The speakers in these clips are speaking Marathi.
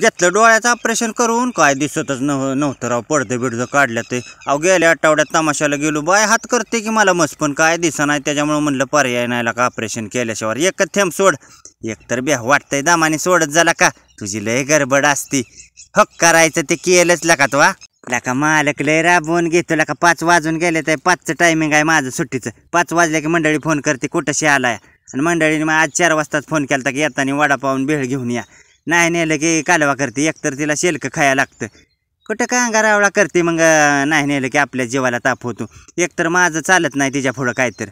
घेतलं डोळ्याचं ऑपरेशन करून काय दिसतच नव्हतं राव पडदे बिडदं काढलं ते अहो गेल्या आठवड्यात तमाशाला गेलो बाय हात करते की मला मस्त पण काय दिसा नाही त्याच्यामुळं म्हणलं पर्याय नाही का ऑपरेशन केल्याशिवाय एकच थेंब सोड एक तर बे वाटतंय दामाने सोडत झाला का तुझी लय गडबड असती हक करायचं ते केलंच लका तो लका मालक लय राबवून घेतो लका पाच वाजून गेले ते पाचचं टायमिंग आहे माझं सुट्टीचं पाच वाजले की मंडळी फोन करते कुठंशी आलाय आणि मंडळीने मग आज चार वाजताच फोन केला की येताना वडापावून भेळ घेऊन या नाही नेलं की कालवा करते एकतर तिला शेलकं खायला लागतं कुठं काय अंगारावळा करते मग नाही नेलं की आपल्या जीवाला ताप होतो एकतर माझं चालत नाही तिच्या पुढं काय तर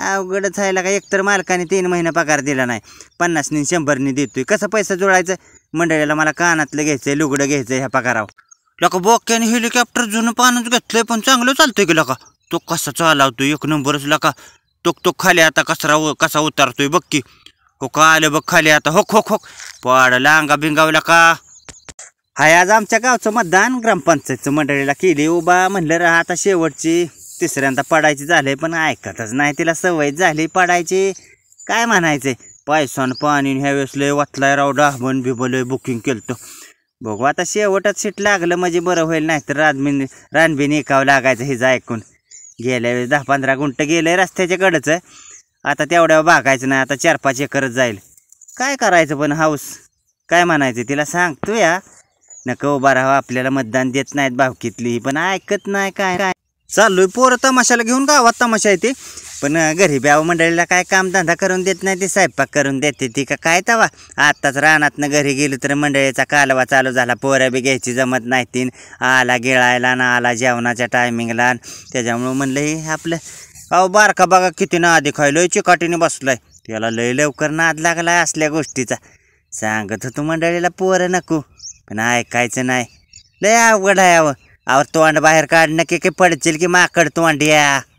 अवघड व्हायला का एकतर मालकाने तीन महिना पगार दिला नाही पन्नासनी शंभरनी देतोय कसं पैसा जोडायचं मंडळीला मला कानातलं घ्यायचं आहे लुगडं घ्यायचं ह्या पगारावर लोक बोक्याने हेलिकॉप्टर जुनं पानच घेतलंय पण चांगलं चालतंय की लोका तो कसा चालावतो एक नंबरच लका तो तो खाली आता कचरा कसा उतारतोय बघ की हो का बघ खाली आता होक होक होक पाड लांगा बिंगावला का हाय आज आमच्या गावचं मतदान ग्रामपंचायतचं मंडळीला केली उभा म्हणलं र आता शेवटची तिसऱ्यांदा पडायची झाले पण ऐकतच नाही तिला सवय झाली पडायची काय म्हणायचे पायसान पाणी ह्यावेळेस लय वाचलाय राव डाहबण बिबलोय बुकिंग केलं बघू आता शेवटच सीट लागलं म्हणजे बरं होईल नाही तर रानबीन रानबीन एकावं लागायचं हिचं ऐकून गेल्या वेळेस दहा पंधरा गुंट गेलं रस्त्याच्या आहे आता तेवढ्या भागायचं नाही आता चार पाच एकरच जाईल काय करायचं पण हाऊस काय म्हणायचं तिला तू या नको उभा आपल्याला मतदान देत नाहीत भावकीतली पण ऐकत नाही काय काय चाललोय पोरं तमाशाला घेऊन गावात तमाशा येते पण घरी ब्याव मंडळीला काय धंदा करून देत नाही ते स्वयंपाक करून देते ती का काय तवा आत्ताच रानातनं घरी गेलो तर मंडळीचा कालवा चालू झाला पोरं बी घ्यायची जमत नाही तीन आला गिळायला ना आला जेवणाच्या टायमिंगला त्याच्यामुळं म्हणलं हे आपलं अहो बारका बघा किती ना आधी खायलोय चिकाटीने बसलाय त्याला लय लवकर नाद लागलाय असल्या गोष्टीचा सांगत होतो मंडळीला पोरं नको पण ऐकायचं नाही लय अवघड आहे अहो तोंड बाहेर काढणं की पडचेल की माकड तोंड या